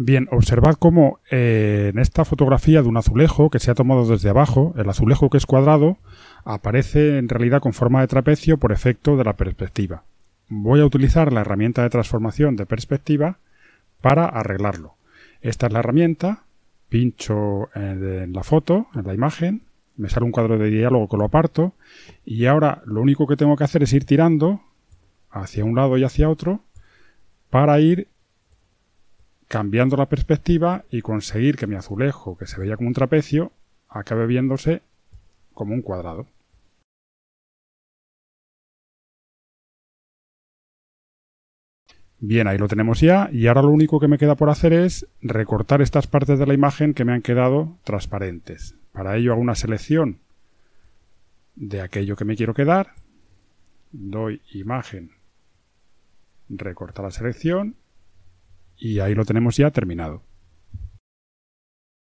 Bien, observad cómo eh, en esta fotografía de un azulejo que se ha tomado desde abajo, el azulejo que es cuadrado, aparece en realidad con forma de trapecio por efecto de la perspectiva. Voy a utilizar la herramienta de transformación de perspectiva para arreglarlo. Esta es la herramienta, pincho eh, en la foto, en la imagen, me sale un cuadro de diálogo que lo aparto y ahora lo único que tengo que hacer es ir tirando hacia un lado y hacia otro para ir cambiando la perspectiva y conseguir que mi azulejo, que se veía como un trapecio, acabe viéndose como un cuadrado. Bien, ahí lo tenemos ya y ahora lo único que me queda por hacer es recortar estas partes de la imagen que me han quedado transparentes. Para ello hago una selección de aquello que me quiero quedar, doy imagen, recortar la selección y ahí lo tenemos ya terminado.